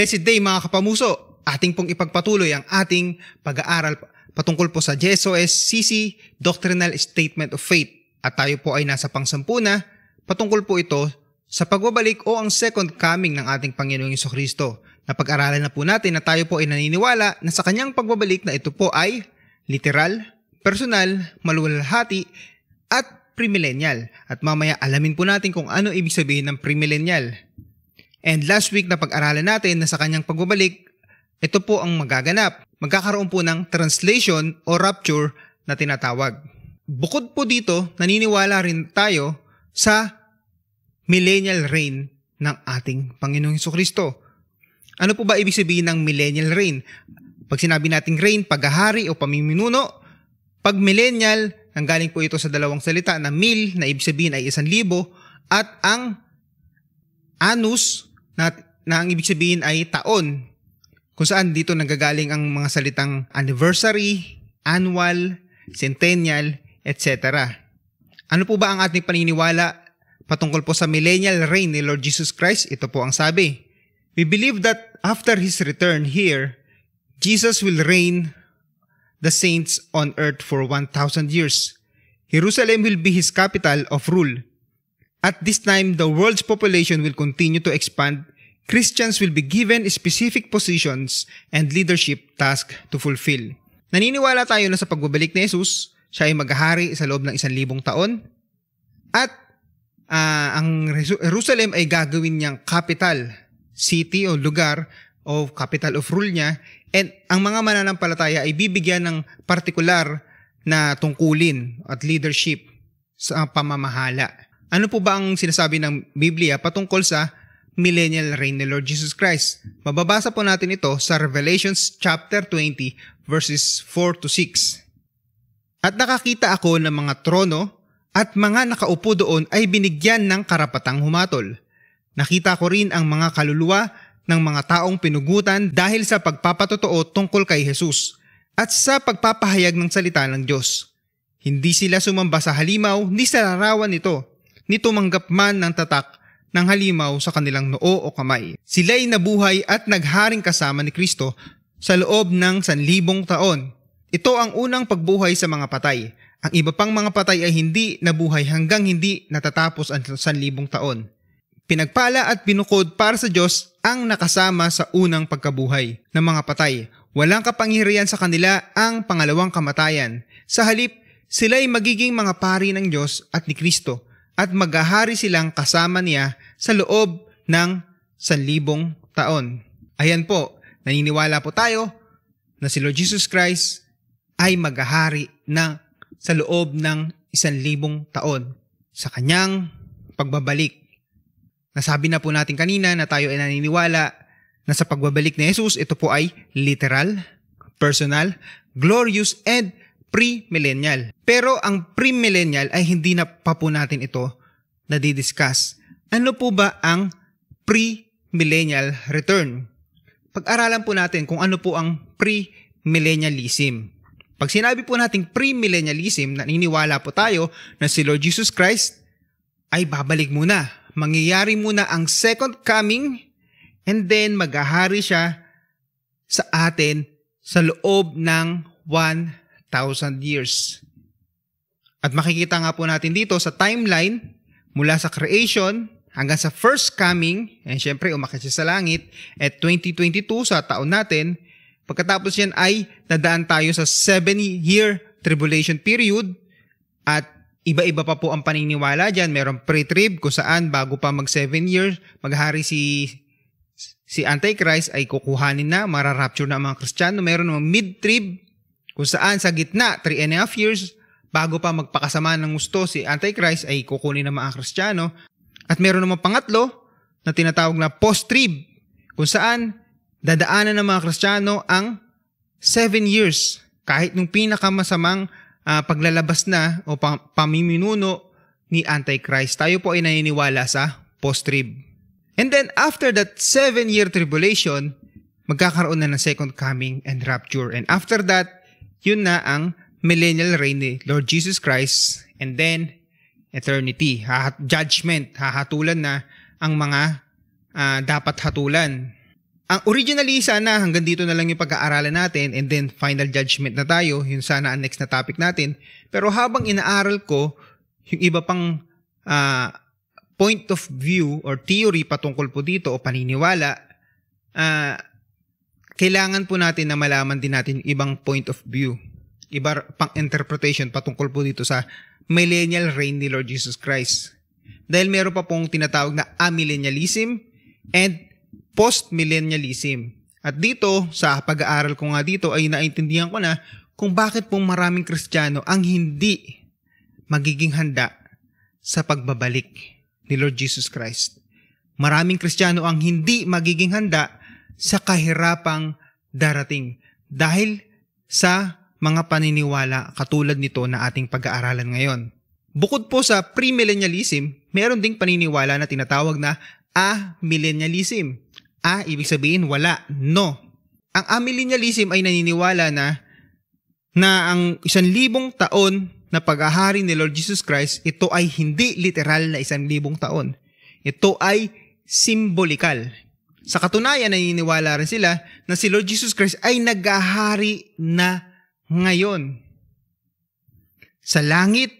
Blessed day mga kapamuso! Ating pong ipagpatuloy ang ating pag-aaral patungkol po sa JSOS CC Doctrinal Statement of Faith at tayo po ay nasa pangsampuna patungkol po ito sa pagbabalik o ang second coming ng ating Panginoong Kristo. na pag-aralan na po natin na tayo po ay naniniwala na sa kanyang pagbabalik na ito po ay literal, personal, maluwalhati at premillennial. At mamaya alamin po natin kung ano ibig sabihin ng premillennial. And last week na pag-aralan natin na sa kanyang pagbabalik, ito po ang magaganap. Magkakaroon po ng translation o rapture na tinatawag. Bukod po dito, naniniwala rin tayo sa millennial reign ng ating Panginoong Kristo. Ano po ba ibig sabihin ng millennial reign? Pag sinabi nating reign, paghahari o pamiminuno, pag millennial, nanggaling po ito sa dalawang salita na mil na ibig sabihin ay isang libo at ang anus na, na ang ibig sabihin ay taon kung saan dito nagagaling ang mga salitang anniversary, annual, centennial, etc. Ano po ba ang ating paniniwala patungkol po sa millennial reign ni Lord Jesus Christ? Ito po ang sabi. We believe that after His return here, Jesus will reign the saints on earth for 1,000 years. Jerusalem will be His capital of rule. At this time, the world's population will continue to expand Christians will be given specific positions and leadership task to fulfill. Naniniwala tayo na sa pagbabalik ni Jesus, siya ay maghahari sa loob ng isang libong taon at uh, ang Jerusalem ay gagawin niyang capital city o lugar o capital of rule niya and ang mga mananampalataya ay bibigyan ng partikular na tungkulin at leadership sa pamamahala. Ano po ba ang sinasabi ng Biblia patungkol sa millennial reign ni Lord Jesus Christ. Mababasa po natin ito sa Revelations chapter 20 verses 4 to 6. At nakakita ako ng mga trono at mga nakaupo doon ay binigyan ng karapatang humatol. Nakita ko rin ang mga kaluluwa ng mga taong pinugutan dahil sa pagpapatotoo tungkol kay Jesus at sa pagpapahayag ng salita ng Diyos. Hindi sila sumamba sa halimaw ni sa larawan nito, ni tumanggap man ng tatak ng halimaw sa kanilang noo o kamay. Sila'y nabuhay at nagharing kasama ni Kristo sa loob ng sanlibong taon. Ito ang unang pagbuhay sa mga patay. Ang iba pang mga patay ay hindi nabuhay hanggang hindi natatapos ang sanlibong taon. Pinagpala at binukod para sa Diyos ang nakasama sa unang pagkabuhay ng mga patay. Walang kapangyarihan sa kanila ang pangalawang kamatayan. Sa halip, sila'y magiging mga pari ng Diyos at ni Kristo at maghahari silang kasama niya sa loob ng sanlibong taon. Ayan po, naniniwala po tayo na si Lord Jesus Christ ay maghahari na sa loob ng isang libong taon sa kanyang pagbabalik. Nasabi na po natin kanina na tayo ay naniniwala na sa pagbabalik ni Jesus, ito po ay literal, personal, glorious, and pre-millennial. Pero ang pre-millennial ay hindi na pa po natin ito nadidiscuss. Ano po ba ang pre-millennial return? Pag-aralan po natin kung ano po ang pre-millennialism. Pag sinabi po nating pre-millennialism, naniniwala po tayo na si Lord Jesus Christ ay babalik muna. Mangyayari muna ang second coming and then maghahari siya sa atin sa loob ng 1 thousand years. At makikita nga po natin dito sa timeline mula sa creation hanggang sa first coming, and syempre umakit siya sa langit, at 2022 sa taon natin, pagkatapos yan ay nadaan tayo sa 7-year tribulation period at iba-iba pa po ang paniniwala dyan. Merong pre-trib kung saan bago pa mag 7 years, maghari si si Antichrist ay kukuhanin na, mararapture na ang mga Kristiyano. Meron namang mid-trib kung saan sa gitna, 3 and a half years, bago pa magpakasama ng gusto si Antichrist ay kukunin ng mga Kristiyano. At meron naman pangatlo na tinatawag na post-trib, kung saan dadaanan ng mga Kristiyano ang 7 years kahit nung pinakamasamang uh, paglalabas na o pa- pamiminuno ni Antichrist. Tayo po ay naniniwala sa post-trib. And then after that 7-year tribulation, magkakaroon na ng second coming and rapture. And after that, yun na ang millennial reign ni Lord Jesus Christ and then eternity. Ha- judgment, hahatulan na ang mga uh, dapat hatulan. Ang originally sana hanggang dito na lang yung pag-aaralan natin and then final judgment na tayo, yun sana ang next na topic natin. Pero habang inaaral ko yung iba pang uh, point of view or theory patungkol po dito o paniniwala, uh, kailangan po natin na malaman din natin ibang point of view, iba pang interpretation patungkol po dito sa millennial reign ni Lord Jesus Christ. Dahil meron pa pong tinatawag na amillennialism and postmillennialism. At dito, sa pag-aaral ko nga dito, ay naintindihan ko na kung bakit pong maraming Kristiyano ang hindi magiging handa sa pagbabalik ni Lord Jesus Christ. Maraming Kristiyano ang hindi magiging handa sa kahirapang darating dahil sa mga paniniwala katulad nito na ating pag-aaralan ngayon. Bukod po sa premillennialism, meron ding paniniwala na tinatawag na amillennialism. A ah, ibig sabihin wala, no. Ang amillennialism ay naniniwala na na ang isang libong taon na paghahari ni Lord Jesus Christ, ito ay hindi literal na isang libong taon. Ito ay simbolikal. Sa katunayan, naniniwala rin sila na si Lord Jesus Christ ay naghahari na ngayon sa langit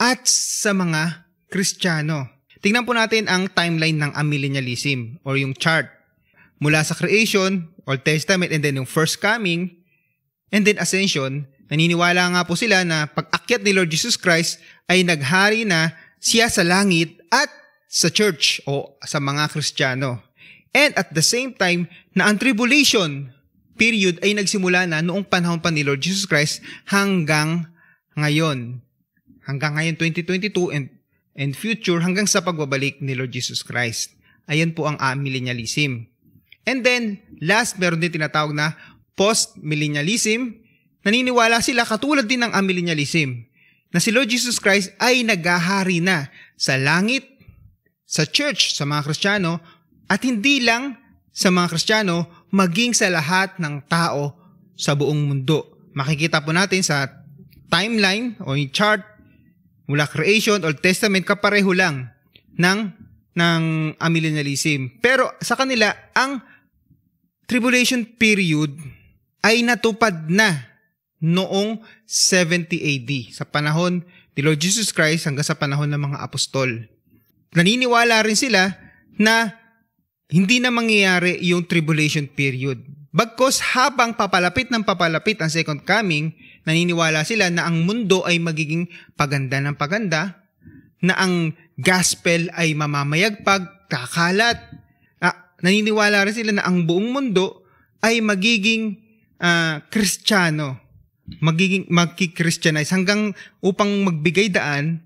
at sa mga Kristiyano. Tingnan po natin ang timeline ng amillennialism or yung chart. Mula sa creation, Old Testament, and then yung first coming, and then ascension, naniniwala nga po sila na pag-akyat ni Lord Jesus Christ ay naghari na siya sa langit at sa church o sa mga Kristiyano. And at the same time, na ang tribulation period ay nagsimula na noong panahon pa ni Lord Jesus Christ hanggang ngayon. Hanggang ngayon 2022 and, and future hanggang sa pagbabalik ni Lord Jesus Christ. Ayan po ang amillennialism. Ah, and then, last, meron din tinatawag na post-millennialism. Naniniwala sila katulad din ng amillennialism ah, na si Lord Jesus Christ ay naghahari na sa langit, sa church, sa mga Kristiyano, at hindi lang sa mga Kristiyano, maging sa lahat ng tao sa buong mundo. Makikita po natin sa timeline o yung chart mula creation, Old Testament, kapareho lang ng, ng amillennialism. Pero sa kanila, ang tribulation period ay natupad na noong 70 AD sa panahon ni Lord Jesus Christ hanggang sa panahon ng mga apostol. Naniniwala rin sila na hindi na mangyayari yung tribulation period. Bagkos habang papalapit ng papalapit ang second coming, naniniwala sila na ang mundo ay magiging paganda ng paganda, na ang gospel ay mamamayagpag, kakalat. Ah, naniniwala rin sila na ang buong mundo ay magiging uh, magiging magki hanggang upang magbigay daan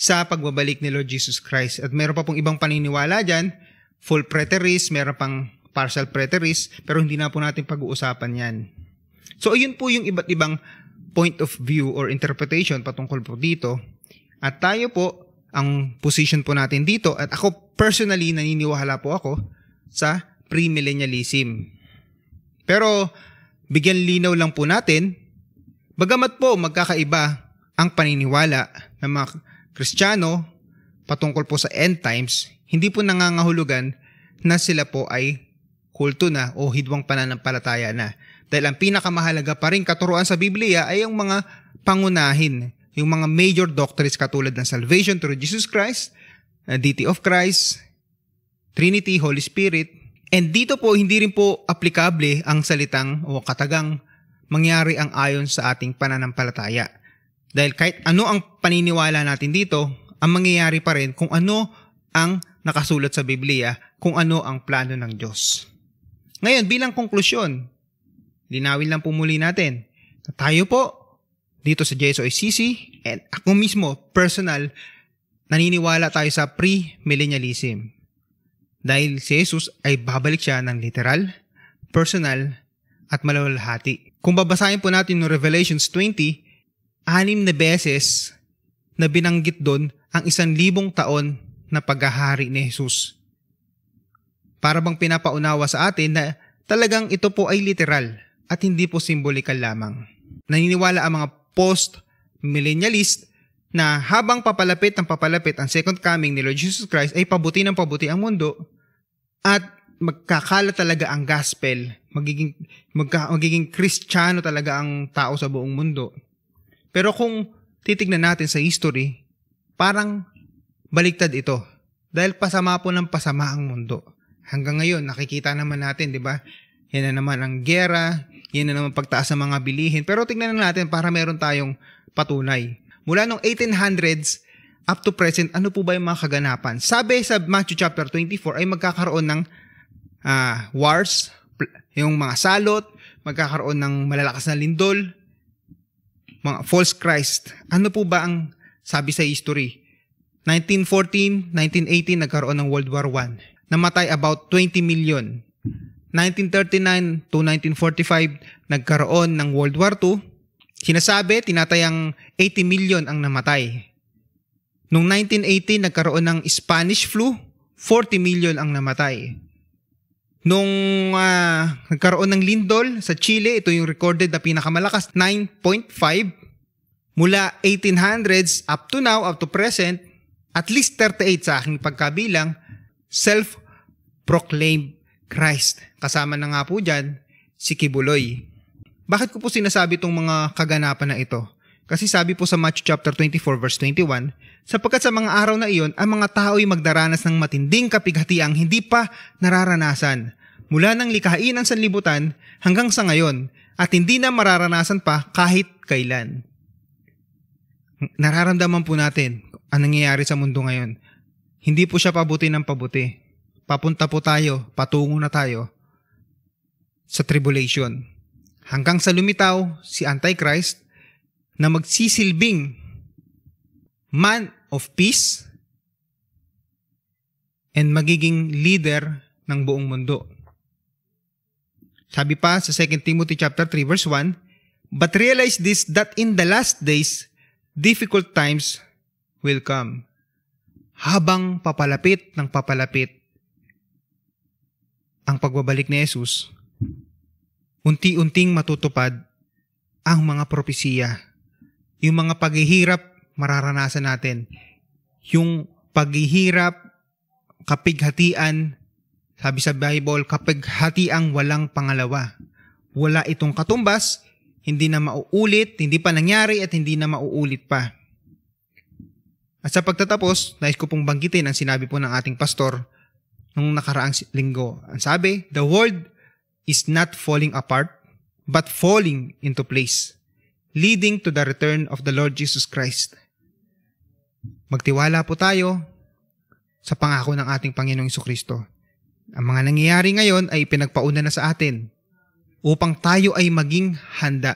sa pagbabalik ni Lord Jesus Christ. At meron pa pong ibang paniniwala dyan full preterist, meron pang partial preterist, pero hindi na po natin pag-uusapan yan. So, ayun po yung iba't ibang point of view or interpretation patungkol po dito. At tayo po, ang position po natin dito, at ako personally naniniwala po ako sa premillennialism. Pero, bigyan linaw lang po natin, bagamat po magkakaiba ang paniniwala ng mga Kristiyano patungkol po sa end times, hindi po nangangahulugan na sila po ay kulto na o hidwang pananampalataya na. Dahil ang pinakamahalaga pa rin katuruan sa Biblia ay ang mga pangunahin, yung mga major doctrines katulad ng salvation through Jesus Christ, uh, deity of Christ, Trinity, Holy Spirit. And dito po hindi rin po aplikable ang salitang o katagang mangyari ang ayon sa ating pananampalataya. Dahil kahit ano ang paniniwala natin dito, ang mangyayari pa rin kung ano ang nakasulat sa Biblia kung ano ang plano ng Diyos. Ngayon, bilang konklusyon, linawin lang po muli natin na tayo po dito sa JSOICC and ako mismo, personal, naniniwala tayo sa pre-millennialism. Dahil si Jesus ay babalik siya ng literal, personal, at malalahati. Kung babasahin po natin no Revelations 20, anim na beses na binanggit doon ang isang libong taon na paghahari ni Jesus. Para bang pinapaunawa sa atin na talagang ito po ay literal at hindi po simbolikal lamang. Naniniwala ang mga post-millennialist na habang papalapit ng papalapit ang second coming ni Lord Jesus Christ ay pabuti ng pabuti ang mundo at magkakala talaga ang gospel, magiging, magka, magiging kristyano talaga ang tao sa buong mundo. Pero kung titignan natin sa history, parang Baliktad ito. Dahil pasama po ng pasama ang mundo. Hanggang ngayon, nakikita naman natin, di ba? Yan na naman ang gera, yan na naman pagtaas ng mga bilihin. Pero tingnan lang natin para meron tayong patunay. Mula noong 1800s up to present, ano po ba yung mga kaganapan? Sabi sa Matthew chapter 24 ay magkakaroon ng uh, wars, yung mga salot, magkakaroon ng malalakas na lindol, mga false Christ. Ano po ba ang sabi sa history? 1914, 1918 nagkaroon ng World War I. Namatay about 20 million. 1939 to 1945 nagkaroon ng World War II. Sinasabi, tinatayang 80 million ang namatay. Noong 1918 nagkaroon ng Spanish flu, 40 million ang namatay. Noong uh, nagkaroon ng lindol sa Chile, ito yung recorded na pinakamalakas, 9.5. Mula 1800s up to now, up to present, at least 38 sa aking pagkabilang, self-proclaimed Christ. Kasama na nga po dyan, si Kibuloy. Bakit ko po sinasabi itong mga kaganapan na ito? Kasi sabi po sa Matthew chapter 24 verse 21, sapagkat sa mga araw na iyon, ang mga tao ay magdaranas ng matinding kapighatiang hindi pa nararanasan mula ng likhain ng sanlibutan hanggang sa ngayon at hindi na mararanasan pa kahit kailan. Nararamdaman po natin ang nangyayari sa mundo ngayon. Hindi po siya pabuti ng pabuti. Papunta po tayo, patungo na tayo sa tribulation. Hanggang sa lumitaw si Antichrist na magsisilbing man of peace and magiging leader ng buong mundo. Sabi pa sa 2 Timothy chapter 3 verse 1, But realize this that in the last days, difficult times will come. Habang papalapit ng papalapit ang pagbabalik ni Jesus, unti-unting matutupad ang mga propesiya. Yung mga paghihirap mararanasan natin. Yung paghihirap, kapighatian, sabi sa Bible, kapighati ang walang pangalawa. Wala itong katumbas, hindi na mauulit, hindi pa nangyari at hindi na mauulit pa. At sa pagtatapos, nais ko pong banggitin ang sinabi po ng ating pastor nung nakaraang linggo. Ang sabi, the world is not falling apart, but falling into place, leading to the return of the Lord Jesus Christ. Magtiwala po tayo sa pangako ng ating Panginoong Kristo. Ang mga nangyayari ngayon ay pinagpauna na sa atin upang tayo ay maging handa.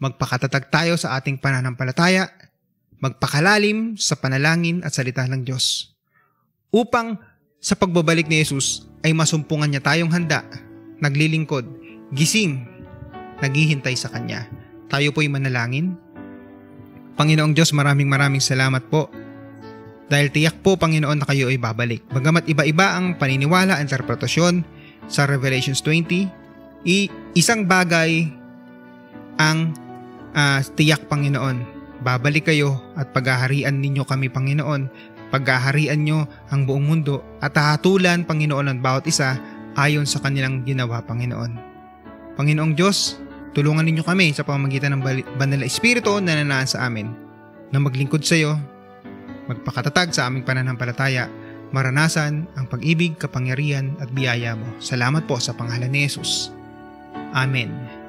Magpakatatag tayo sa ating pananampalataya magpakalalim sa panalangin at salita ng Diyos upang sa pagbabalik ni Jesus ay masumpungan niya tayong handa, naglilingkod, gising, naghihintay sa Kanya. Tayo po'y manalangin. Panginoong Diyos, maraming maraming salamat po dahil tiyak po Panginoon na kayo ay babalik. Bagamat iba-iba ang paniniwala at interpretasyon sa Revelations 20, i- isang bagay ang uh, tiyak Panginoon Babalik kayo at paghaharian ninyo kami Panginoon. Paghaharian nyo ang buong mundo at hahatulan Panginoon ang bawat isa ayon sa kanilang ginawa Panginoon. Panginoong Diyos, tulungan ninyo kami sa pamamagitan ng banal na espiritu na nanaan sa amin na maglingkod sa iyo, magpakatatag sa aming pananampalataya, maranasan ang pag-ibig, kapangyarihan at biyaya mo. Salamat po sa pangalan ni Jesus. Amen.